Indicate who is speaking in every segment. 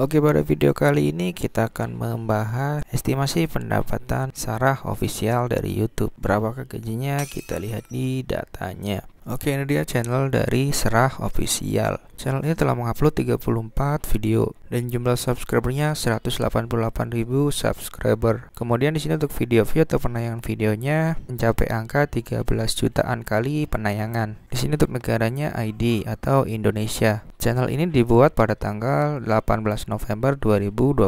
Speaker 1: Oke pada video kali ini kita akan membahas estimasi pendapatan Sarah official dari YouTube YouTube. Berapakah gajinya? Kita lihat di datanya. Oke, ini dia channel dari Serah Official. Channel ini telah mengupload 34 video dan jumlah subscribernya 188.000 subscriber. Kemudian di sini untuk video view atau penayangan videonya mencapai angka 13 jutaan kali penayangan. Di sini untuk negaranya ID atau Indonesia. Channel ini dibuat pada tanggal 18 November 2020.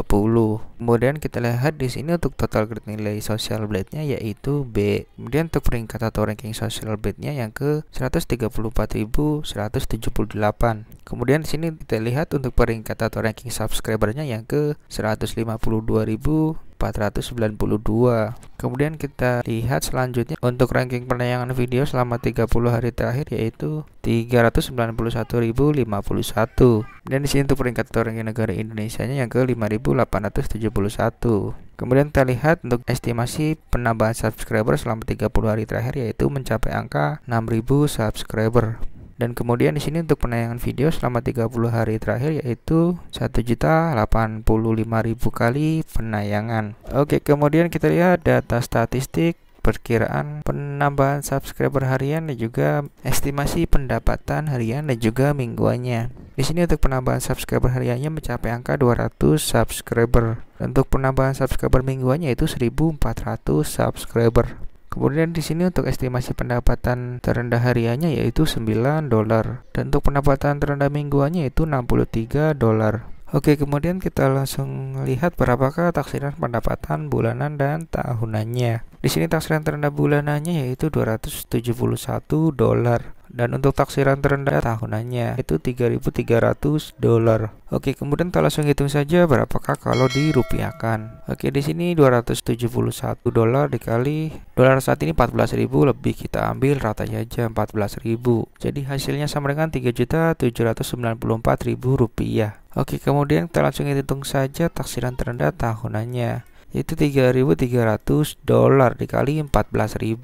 Speaker 1: Kemudian kita lihat di sini untuk total nilai sosial blade-nya yaitu B Kemudian untuk peringkat atau ranking social bednya yang ke 134.178. Kemudian di sini kita lihat untuk peringkat atau ranking subscribernya yang ke 152.492. Kemudian kita lihat selanjutnya untuk ranking penayangan video selama 30 hari terakhir yaitu 391.051. Dan di sini untuk peringkat ranking negara Indonesia nya yang ke 5.871. Kemudian kita lihat untuk estimasi penambahan subscriber selama 30 hari terakhir yaitu mencapai angka 6.000 subscriber dan kemudian di sini untuk penayangan video selama 30 hari terakhir yaitu 1.085.000 kali penayangan oke kemudian kita lihat data statistik perkiraan penambahan subscriber harian dan juga estimasi pendapatan harian dan juga mingguannya. Di sini untuk penambahan subscriber hariannya mencapai angka 200 subscriber. Untuk penambahan subscriber mingguannya itu 1400 subscriber. Kemudian di sini untuk estimasi pendapatan terendah hariannya yaitu 9 dolar dan untuk pendapatan terendah mingguannya yaitu 63 dolar. Oke, kemudian kita langsung lihat berapakah taksiran pendapatan bulanan dan tahunannya. Di sini taksiran terendah bulanannya yaitu 271 dolar dan untuk taksiran terendah tahunannya itu 3.300 dolar. Oke, kemudian kita langsung hitung saja berapakah kalau dirupiahkan. Oke, di sini 271 dolar dikali dolar saat ini 14.000 lebih kita ambil ratanya aja 14.000. Jadi hasilnya sama dengan 3.794.000 rupiah. Oke, kemudian kita langsung hitung saja taksiran terendah tahunannya itu 3.300 dolar dikali 14.000.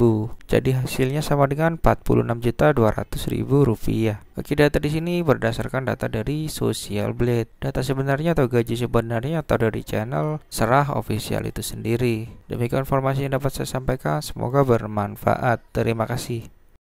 Speaker 1: Jadi hasilnya sama dengan 46.200.000 rupiah. Oke, data di sini berdasarkan data dari Social Blade. Data sebenarnya atau gaji sebenarnya atau dari channel serah official itu sendiri. Demikian informasi yang dapat saya sampaikan, semoga bermanfaat. Terima kasih.